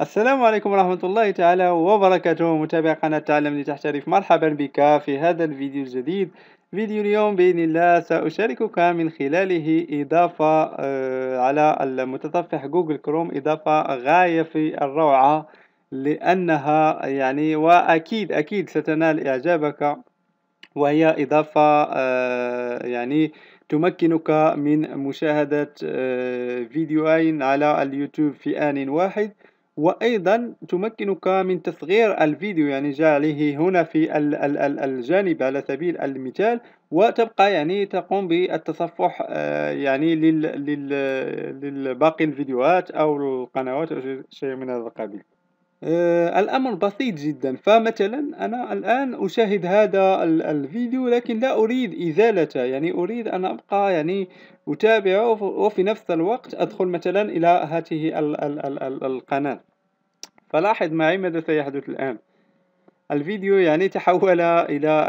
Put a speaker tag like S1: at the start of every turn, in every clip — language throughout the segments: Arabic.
S1: السلام عليكم ورحمة الله تعالى وبركاته متابع قناة تعلم لتحترف مرحبا بك في هذا الفيديو الجديد فيديو اليوم بإذن الله سأشاركك من خلاله إضافة آه، على المتصفح جوجل كروم إضافة غاية في الروعة لأنها يعني وأكيد أكيد ستنال إعجابك وهي إضافة آه، يعني تمكنك من مشاهدة آه، فيديوين على اليوتيوب في آن واحد وأيضا تمكنك من تصغير الفيديو يعني جاء عليه هنا في الجانب على سبيل المثال وتبقى يعني تقوم بالتصفح آه، يعني للباقي الفيديوهات أو القنوات أو شيء من هذا القبيل آه، الأمر بسيط جدا فمثلا أنا الآن أشاهد هذا الفيديو لكن لا أريد إزالته يعني أريد أن أبقى يعني أتابعه وفي نفس الوقت أدخل مثلا إلى هذه القناة فلاحظ معي ماذا سيحدث الآن الفيديو يعني تحول إلى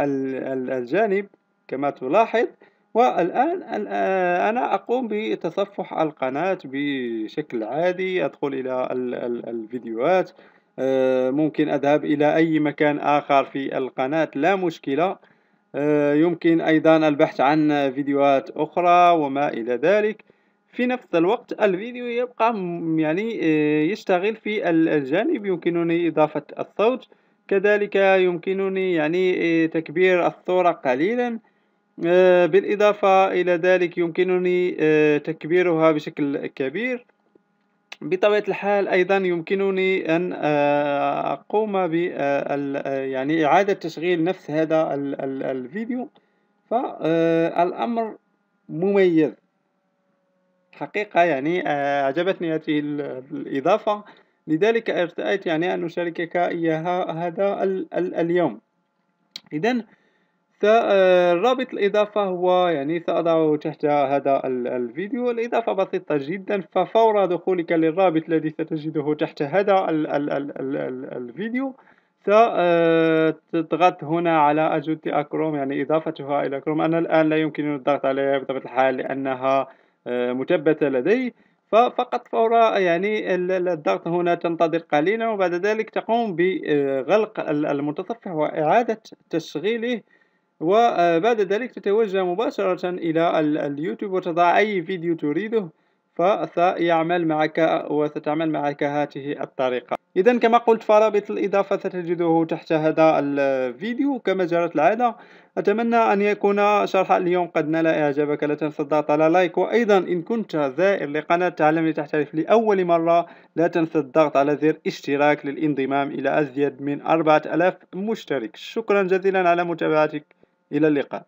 S1: الجانب كما تلاحظ والآن آه، أنا أقوم بتصفح القناة بشكل عادي أدخل إلى الفيديوهات آه، ممكن أذهب إلى أي مكان آخر في القناة لا مشكلة آه، يمكن أيضا البحث عن فيديوهات أخرى وما إلى ذلك في نفس الوقت الفيديو يبقى يعني آه، يشتغل في الجانب يمكنني إضافة الصوت كذلك يمكنني يعني تكبير الصورة قليلا بالإضافة إلى ذلك يمكنني تكبيرها بشكل كبير بطبيعة الحال أيضا يمكنني أن آه، أقوم ب آه، آه، يعني إعادة تشغيل نفس هذا الفيديو فالأمر مميز حقيقة يعني أعجبتني هذه الإضافة لذلك ارتأيت يعني أن أشاركك إياها هذا اليوم إذا الرابط الإضافة هو يعني سأضعه تحت هذا الفيديو الإضافة بسيطة جدا ففور دخولك للرابط الذي ستجده تحت هذا ال ال ال ال ال الفيديو تضغط هنا على أجهزة أكروم يعني إضافتها إلى كروم أنا الآن لا يمكنني الضغط عليها بطبيعة الحال لأنها آه، مثبتة لدي فقط فورا يعني الضغط هنا تنتظر قليلا وبعد ذلك تقوم بغلق المتصفح وإعادة تشغيله وبعد ذلك تتوجه مباشرة إلى اليوتيوب وتضع أي فيديو تريده فسيعمل معك وستعمل معك هذه الطريقة إذا كما قلت فرابط الإضافة ستجده تحت هذا الفيديو كما جرت العادة أتمنى أن يكون شرح اليوم قد نال إعجابك لا تنسى الضغط على لايك وأيضا إن كنت زائر لقناة تعلم لتحترف لأول مرة لا تنسى الضغط على زر اشتراك للانضمام إلى أزيد من 4000 مشترك شكرا جزيلا على متابعتك إلى اللقاء